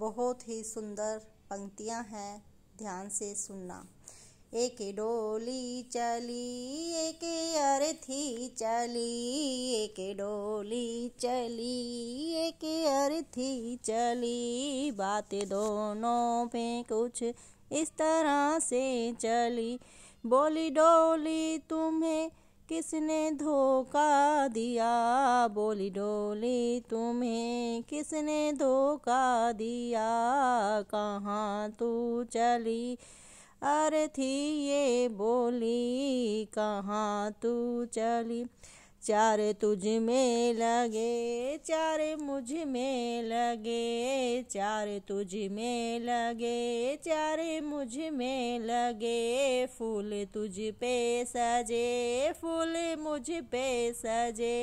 बहुत ही सुंदर पंक्तियां हैं ध्यान से सुनना एक डोली चली एक अर्थी चली एक डोली चली एक अर्थी चली बात दोनों में कुछ इस तरह से चली बोली डोली तुम्हें किसने धोखा दिया बोली डोली तुम्हें किसने धोखा दिया कहाँ तू चली अरे थी ये बोली कहाँ तू चली चार तुझ में लगे चार मुझ में लगे चार तुझ में लगे चार मुझ में लगे फूल तुझ पे सजे फूल मुझ पे सजे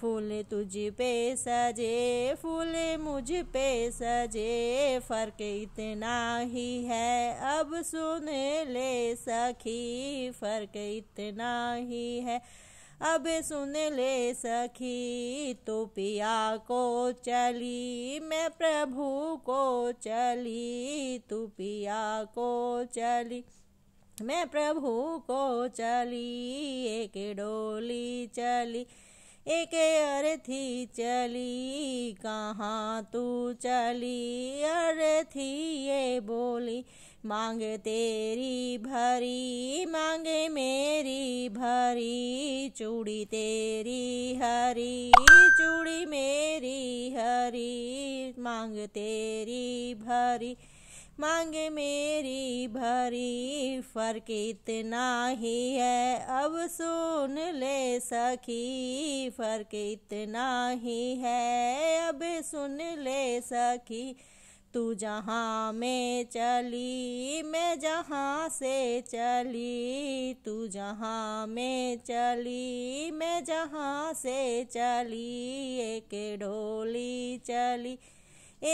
फूल तुझ पे सजे फूल मुझ पे सजे फर्क इतना ही है अब सुन ले सखी फर्क इतना ही है अब सुन ले सखी तो पिया को चली मैं प्रभु को चली तू पिया को चली मैं प्रभु को चली एक डोली चली एक अर्थी चली कहाँ तू चली अर्थी ये बोली मांग तेरी भरी मांग मेरी भरी चूड़ी तेरी हरी चूड़ी मेरी हरी मांग तेरी भरी मांगे मेरी भरी फर्क इतना ही है अब सुन ले सखी फर्क इतना ही है अब सुन ले सखी तू जहाँ में चली मैं जहाँ से चली तू जहाँ में चली मैं जहाँ से चली एक डोली चली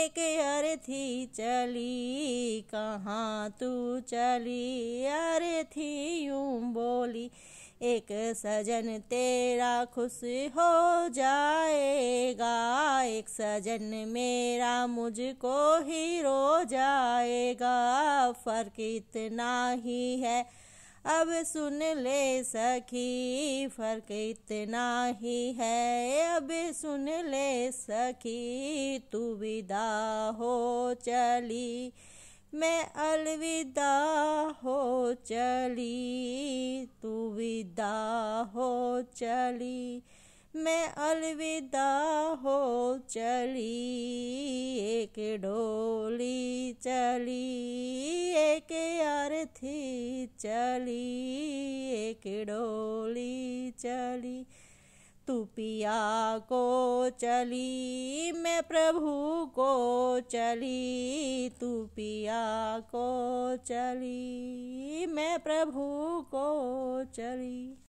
एक अर्थी चली कहाँ तू चली अर्थी यूं बोली एक सजन तेरा खुश हो जाएगा एक सजन मेरा मुझको ही रो जाएगा फर्क इतना ही है अब सुन ले सखी फर्क इतना ही है अब सुन ले सखी तू विदा हो चली मैं अलविदा हो चली हो चली मैं अलविदा हो चली एक डोली चली एक अर्थी चली एक डोली चली तू पिया को चली मैं प्रभु को चली तू पिया को चली मैं प्रभु को चली